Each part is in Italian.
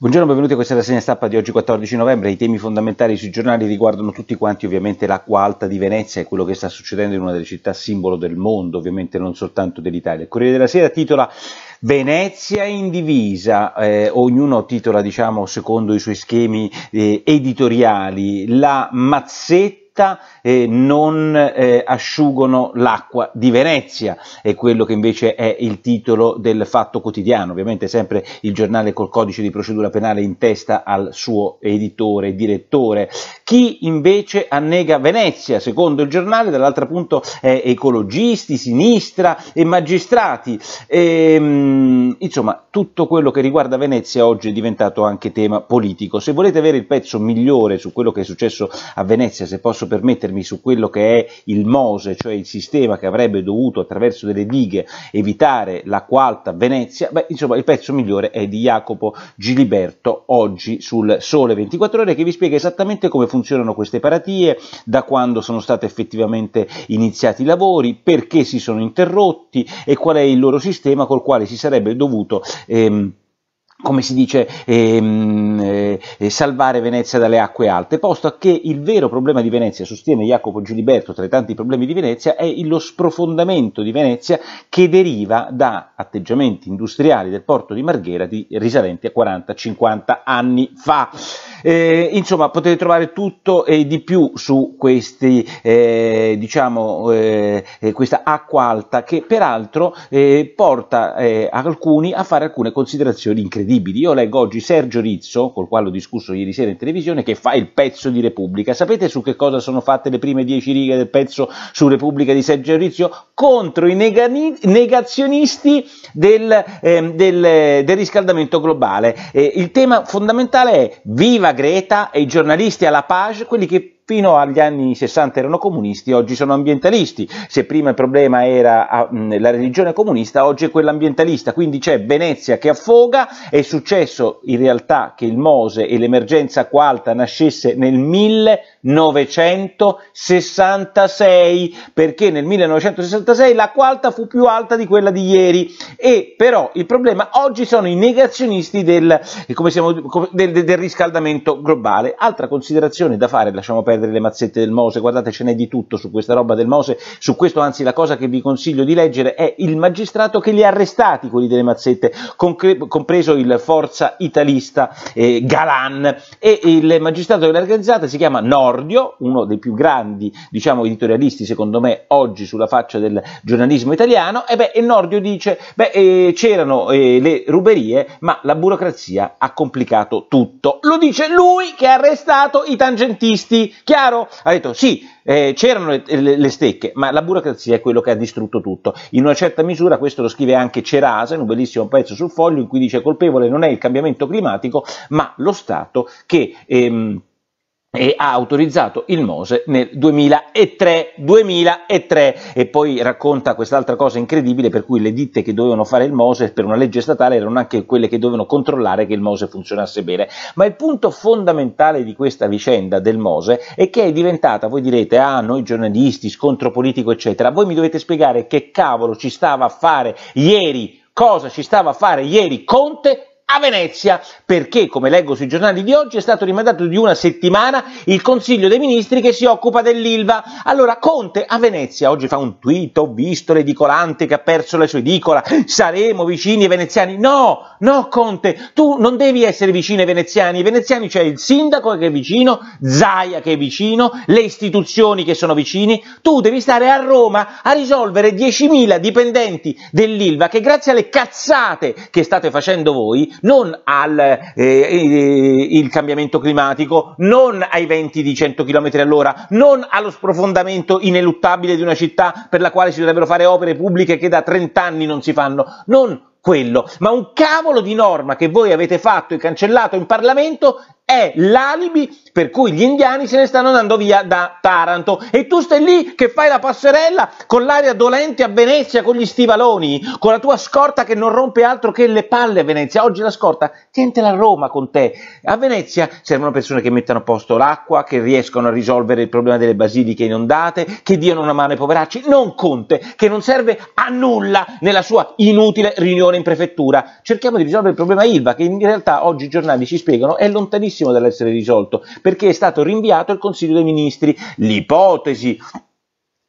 Buongiorno, benvenuti a questa rassegna stampa di oggi 14 novembre. I temi fondamentali sui giornali riguardano tutti quanti ovviamente l'acqua alta di Venezia e quello che sta succedendo in una delle città simbolo del mondo, ovviamente non soltanto dell'Italia. Il Corriere della Sera titola Venezia in divisa, eh, ognuno titola diciamo secondo i suoi schemi eh, editoriali, la mazzetta vita eh, non eh, asciugano l'acqua di Venezia, è quello che invece è il titolo del fatto quotidiano, ovviamente sempre il giornale col codice di procedura penale in testa al suo editore, direttore, chi invece annega Venezia, secondo il giornale, dall'altro punto è ecologisti, sinistra e magistrati. E, ehm, insomma, tutto quello che riguarda Venezia oggi è diventato anche tema politico. Se volete avere il pezzo migliore su quello che è successo a Venezia, se posso permettermi, su quello che è il MOSE, cioè il sistema che avrebbe dovuto attraverso delle dighe evitare l'acqua alta Venezia, beh, insomma, il pezzo migliore è di Jacopo Giliberto oggi sul Sole 24 ore che vi spiega esattamente come funziona funzionano queste paratie, da quando sono stati effettivamente iniziati i lavori, perché si sono interrotti e qual è il loro sistema col quale si sarebbe dovuto ehm, come si dice, ehm, eh, eh, salvare Venezia dalle acque alte, posto che il vero problema di Venezia, sostiene Jacopo Giliberto tra i tanti problemi di Venezia, è lo sprofondamento di Venezia che deriva da atteggiamenti industriali del porto di Marghera di risalenti a 40-50 anni fa. Eh, insomma, potete trovare tutto e di più su questi, eh, diciamo, eh, eh questa acqua alta che peraltro eh, porta eh, alcuni a fare alcune considerazioni incredibili. Io leggo oggi Sergio Rizzo, col quale ho discusso ieri sera in televisione, che fa il pezzo di Repubblica. Sapete su che cosa sono fatte le prime dieci righe del pezzo su Repubblica di Sergio Rizzo? Contro i negani- negazionisti del, ehm, del, del, riscaldamento globale. il tema fondamentale è viva prima Greta e i giornalisti alla page, quelli che fino agli anni 60 erano comunisti, oggi sono ambientalisti. Se prima il problema era ah, la religione comunista, oggi è quella ambientalista. Quindi c'è Venezia che affoga, è successo in realtà che il Mose e l'emergenza Qualta nascesse nel 1000 1966, perché nel 1966 la quarta fu più alta di quella di ieri e però il problema oggi sono i negazionisti del, siamo, del, del riscaldamento globale. Altra considerazione da fare, lasciamo perdere le mazzette del Mose, guardate ce n'è di tutto su questa roba del Mose, su questo anzi la cosa che vi consiglio di leggere è il magistrato che li ha arrestati, quelli delle mazzette, compreso il forza italista eh, Galan e il magistrato che l'ha organizzata si chiama Nora Nordio, uno dei più grandi diciamo, editorialisti secondo me oggi sulla faccia del giornalismo italiano, e, beh, e Nordio dice beh, eh, c'erano eh, le ruberie ma la burocrazia ha complicato tutto. Lo dice lui che ha arrestato i tangentisti, chiaro? Ha detto sì, eh, c'erano le, le, le, stecche, ma la burocrazia è quello che ha distrutto tutto. In una certa misura questo lo scrive anche Cerasa in un bellissimo pezzo sul foglio in cui dice colpevole non è il cambiamento climatico, ma lo Stato che... Ehm, e ha autorizzato il Mose nel 2003, 2003 e poi racconta quest'altra cosa incredibile per cui le ditte che dovevano fare il Mose per una legge statale erano anche quelle che dovevano controllare che il Mose funzionasse bene ma il punto fondamentale di questa vicenda del Mose è che è diventata voi direte ah noi giornalisti scontro politico eccetera voi mi dovete spiegare che cavolo ci stava a fare ieri cosa ci stava a fare ieri Conte a Venezia perché, come leggo sui giornali di oggi, è stato rimandato di una settimana il Consiglio dei Ministri che si occupa dell'Ilva. Allora, Conte a Venezia oggi fa un tweet, ho visto l'edicolante che ha perso la sua edicola, saremo vicini ai veneziani. No, no Conte, tu non devi essere vicino ai veneziani, I veneziani c'è il sindaco che è vicino, Zaia che è vicino, le istituzioni che sono vicini, tu devi stare a Roma a risolvere 10.000 dipendenti dell'Ilva che grazie alle cazzate che state facendo voi non al eh, eh, cambiamento climatico, non ai venti di 100 km all'ora, non allo sprofondamento ineluttabile di una città per la quale si dovrebbero fare opere pubbliche che da 30 anni non si fanno, non quello, ma un cavolo di norma che voi avete fatto e cancellato in Parlamento è l'alibi per cui gli indiani se ne stanno andando via da Taranto e tu stai lì che fai la passerella con l'aria dolente a Venezia con gli stivaloni, con la tua scorta che non rompe altro che le palle a Venezia. Oggi la scorta tientela a Roma con te. A Venezia servono persone che mettano a posto l'acqua, che riescono a risolvere il problema delle basiliche inondate, che diano una mano ai poveracci, non Conte, che non serve a nulla nella sua inutile riunione in prefettura. Cerchiamo di risolvere il problema ILVA che in realtà oggi i giornali ci spiegano è lontanissimo lontanissimo dall'essere risolto, perché è stato rinviato il Consiglio dei Ministri. L'ipotesi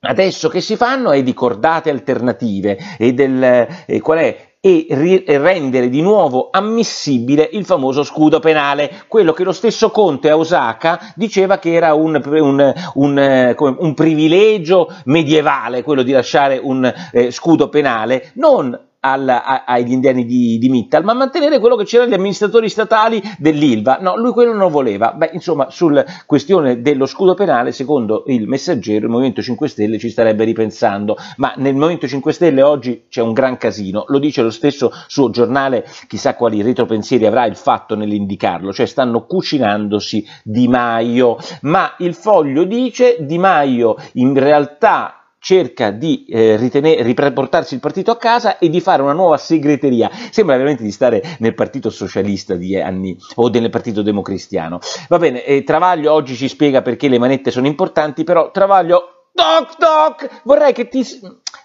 adesso che si fanno è di cordate alternative e del e eh, qual è e, ri- e rendere di nuovo ammissibile il famoso scudo penale, quello che lo stesso Conte a Osaka diceva che era un, un, un, eh, un privilegio medievale, quello di lasciare un eh, scudo penale, non al, a, agli indiani di, di, Mittal, ma mantenere quello che c'era gli amministratori statali dell'Ilva. No, lui quello non voleva. Beh, insomma, sulla questione dello scudo penale, secondo il messaggero, il Movimento 5 Stelle ci starebbe ripensando, ma nel Movimento 5 Stelle oggi c'è un gran casino, lo dice lo stesso suo giornale, chissà quali retropensieri avrà il fatto nell'indicarlo, cioè stanno cucinandosi Di Maio, ma il foglio dice Di Maio in realtà cerca di eh, ritenere, riportarsi il partito a casa e di fare una nuova segreteria. Sembra veramente di stare nel partito socialista di anni o nel partito democristiano. Va bene, eh, Travaglio oggi ci spiega perché le manette sono importanti, però Travaglio Doc, doc, vorrei che ti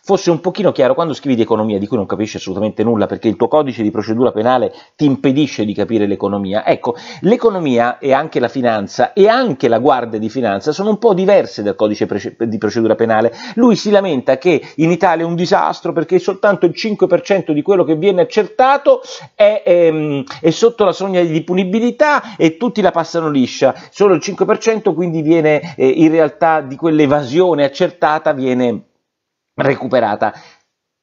fosse un pochino chiaro quando scrivi di economia di cui non capisci assolutamente nulla perché il tuo codice di procedura penale ti impedisce di capire l'economia. Ecco, l'economia e anche la finanza e anche la guardia di finanza sono un po' diverse dal codice pre- di procedura penale. Lui si lamenta che in Italia è un disastro perché soltanto il 5% di quello che viene accertato è, ehm, è sotto la sogna di punibilità e tutti la passano liscia, solo il 5% quindi viene eh, in realtà di quell'evasione accertata viene recuperata.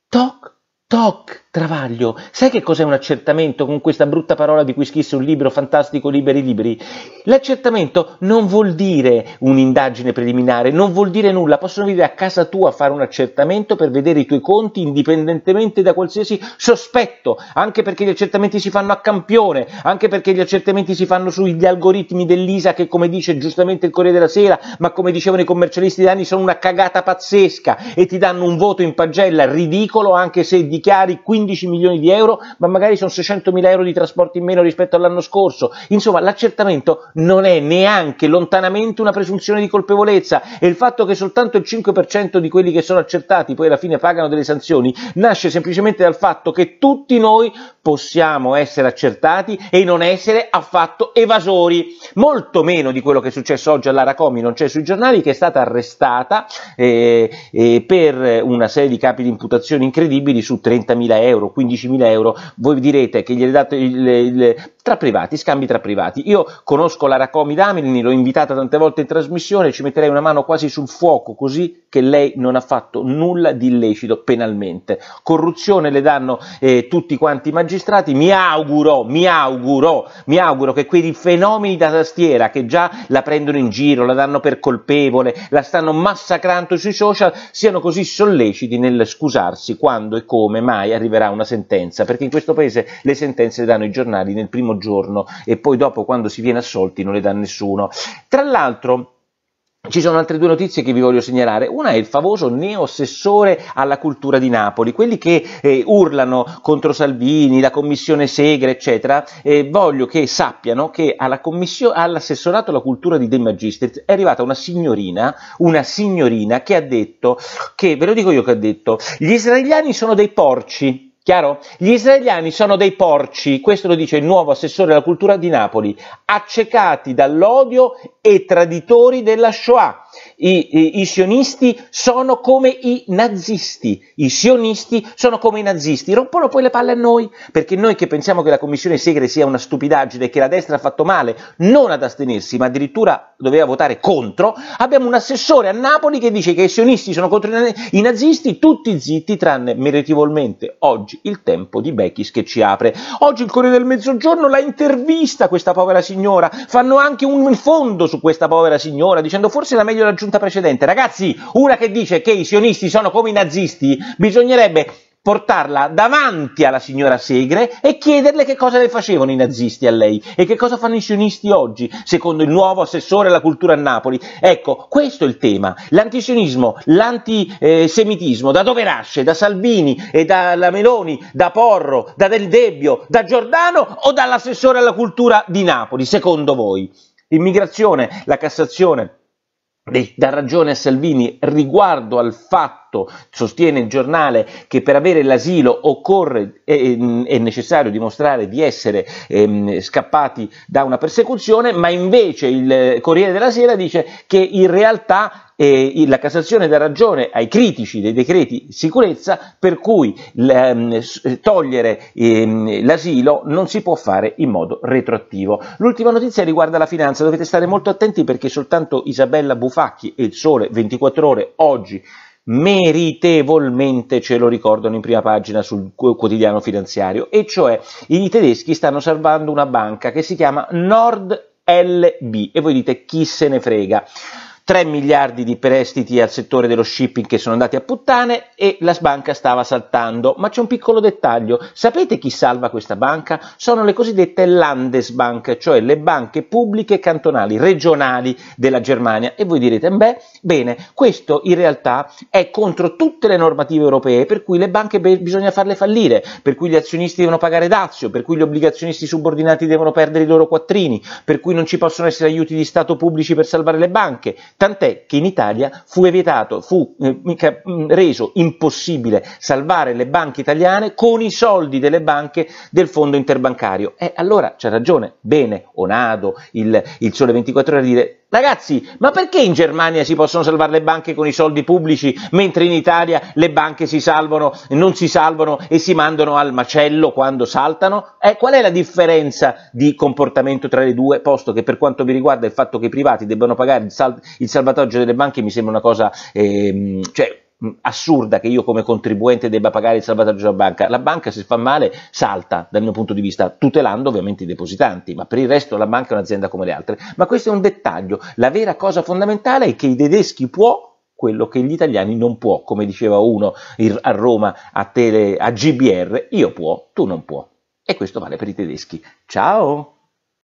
Toc, toc, Travaglio, sai che cos'è un accertamento con questa brutta parola di cui scrisse un libro fantastico Liberi Libri? L'accertamento non vuol dire un'indagine preliminare, non vuol dire nulla, possono venire a casa tua a fare un accertamento per vedere i tuoi conti indipendentemente da qualsiasi sospetto, anche perché gli accertamenti si fanno a campione, anche perché gli accertamenti si fanno sugli algoritmi dell'ISA che come dice giustamente il Corriere della Sera, ma come dicevano i commercialisti da anni sono una cagata pazzesca e ti danno un voto in pagella ridicolo anche se dichiari 15 15 milioni di euro, ma magari sono 600 mila euro di trasporti in meno rispetto all'anno scorso. Insomma, l'accertamento non è neanche lontanamente una presunzione di colpevolezza e il fatto che soltanto il 5% di quelli che sono accertati poi alla fine pagano delle sanzioni nasce semplicemente dal fatto che tutti noi possiamo essere accertati e non essere affatto evasori. Molto meno di quello che è successo oggi all'Ara Comi, non c'è sui giornali, che è stata arrestata eh, eh, per una serie di capi di imputazione incredibili su 30.000 euro euro, 15.000 euro, voi direte che gliel'hai dato il, il, tra privati, scambi tra privati. Io conosco la Racomi Damini, l'ho invitata tante volte in trasmissione, ci metterei una mano quasi sul fuoco così che lei non ha fatto nulla di illecito penalmente. Corruzione le danno eh, tutti quanti i magistrati, mi auguro, mi auguro, mi auguro che quei fenomeni da tastiera che già la prendono in giro, la danno per colpevole, la stanno massacrando sui social, siano così solleciti nel scusarsi quando e come mai arriverà arriverà una sentenza, perché in questo paese le sentenze le danno i giornali nel primo giorno e poi dopo quando si viene assolti non le dà nessuno. Tra l'altro ci sono altre due notizie che vi voglio segnalare. Una è il famoso neo-assessore alla cultura di Napoli. Quelli che eh, urlano contro Salvini, la commissione Segre, eccetera, eh, voglio che sappiano che alla all'assessorato alla cultura di De Magistris è arrivata una signorina, una signorina che ha detto che, ve lo dico io che ha detto, gli israeliani sono dei porci. Chiaro? Gli israeliani sono dei porci, questo lo dice il nuovo assessore alla cultura di Napoli, accecati dall'odio e traditori della Shoah. I, i, I, sionisti sono come i nazisti, i sionisti sono come i nazisti, rompono poi le palle a noi, perché noi che pensiamo che la commissione Segre sia una stupidaggine, e che la destra ha fatto male non ad astenersi, ma addirittura doveva votare contro, abbiamo un assessore a Napoli che dice che i sionisti sono contro i nazisti, tutti zitti, tranne meritevolmente oggi il tempo di Bechis che ci apre. Oggi il Corriere del Mezzogiorno la intervista questa povera signora, fanno anche un fondo su questa povera signora, dicendo forse la meglio raggiungere punta precedente. Ragazzi, una che dice che i sionisti sono come i nazisti, bisognerebbe portarla davanti alla signora Segre e chiederle che cosa le facevano i nazisti a lei e che cosa fanno i sionisti oggi, secondo il nuovo assessore alla cultura a Napoli. Ecco, questo è il tema. L'antisionismo, l'antisemitismo, da dove nasce? Da Salvini e da Meloni, da Porro, da Del Debbio, da Giordano o dall'assessore alla cultura di Napoli, secondo voi? Immigrazione, la Cassazione dà ragione a Salvini riguardo al fatto fatto, sostiene il giornale, che per avere l'asilo occorre, è, è necessario dimostrare di essere ehm, scappati da una persecuzione, ma invece il eh, Corriere della Sera dice che in realtà eh, la Cassazione dà ragione ai critici dei decreti sicurezza per cui ehm, eh, togliere ehm, l'asilo non si può fare in modo retroattivo. L'ultima notizia riguarda la finanza, dovete stare molto attenti perché soltanto Isabella Bufacchi e il Sole 24 ore oggi meritevolmente ce lo ricordano in prima pagina sul quotidiano finanziario, e cioè i tedeschi stanno salvando una banca che si chiama Nord LB e voi dite chi se ne frega. 3 miliardi di prestiti al settore dello shipping che sono andati a puttane e la banca stava saltando. Ma c'è un piccolo dettaglio: sapete chi salva questa banca? Sono le cosiddette Landesbank, cioè le banche pubbliche cantonali, regionali della Germania. E voi direte: beh, bene, questo in realtà è contro tutte le normative europee, per cui le banche be- bisogna farle fallire, per cui gli azionisti devono pagare dazio, per cui gli obbligazionisti subordinati devono perdere i loro quattrini, per cui non ci possono essere aiuti di Stato pubblici per salvare le banche tant'è che in Italia fu evitato, fu eh, mm, reso impossibile salvare le banche italiane con i soldi delle banche del fondo interbancario. E allora c'è ragione, bene, Onado, il, il Sole 24 ore a dire Ragazzi, ma perché in Germania si possono salvare le banche con i soldi pubblici, mentre in Italia le banche si salvano, non si salvano e si mandano al macello quando saltano? Eh, qual è la differenza di comportamento tra le due? Posto che per quanto mi riguarda il fatto che i privati debbano pagare il, sal- il salvataggio delle banche mi sembra una cosa... Ehm, cioè, assurda che io come contribuente debba pagare il salvataggio della banca. La banca se fa male salta dal mio punto di vista, tutelando ovviamente i depositanti, ma per il resto la banca è un'azienda come le altre. Ma questo è un dettaglio. La vera cosa fondamentale è che i tedeschi può quello che gli italiani non può, come diceva uno a Roma a, tele, a GBR, io può, tu non può. E questo vale per i tedeschi. Ciao!